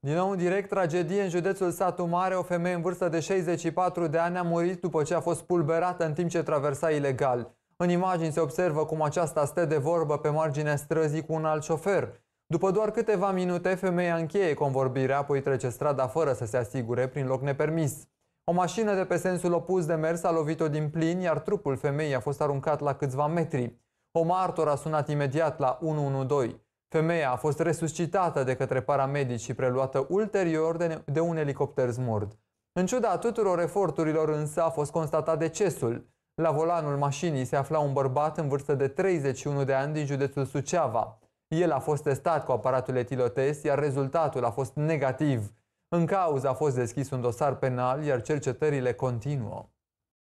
Din nou în direct, tragedie în județul Satu Mare, o femeie în vârstă de 64 de ani a murit după ce a fost pulberată în timp ce traversa ilegal. În imagini se observă cum aceasta stă de vorbă pe marginea străzii cu un alt șofer. După doar câteva minute, femeia încheie convorbirea, apoi trece strada fără să se asigure prin loc nepermis. O mașină de pe sensul opus de mers a lovit-o din plin, iar trupul femeii a fost aruncat la câțiva metri. O martor a sunat imediat la 112. Femeia a fost resuscitată de către paramedici și preluată ulterior de, de un elicopter Smurd. În ciuda tuturor eforturilor însă a fost constatat decesul. La volanul mașinii se afla un bărbat în vârstă de 31 de ani din județul Suceava. El a fost testat cu aparatul etilotest, iar rezultatul a fost negativ. În cauză a fost deschis un dosar penal, iar cercetările continuă.